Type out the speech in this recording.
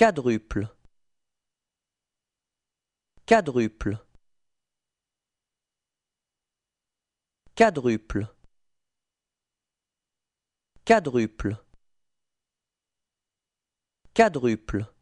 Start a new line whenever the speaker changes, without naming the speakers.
Quadruple Quadruple Quadruple Quadruple Quadruple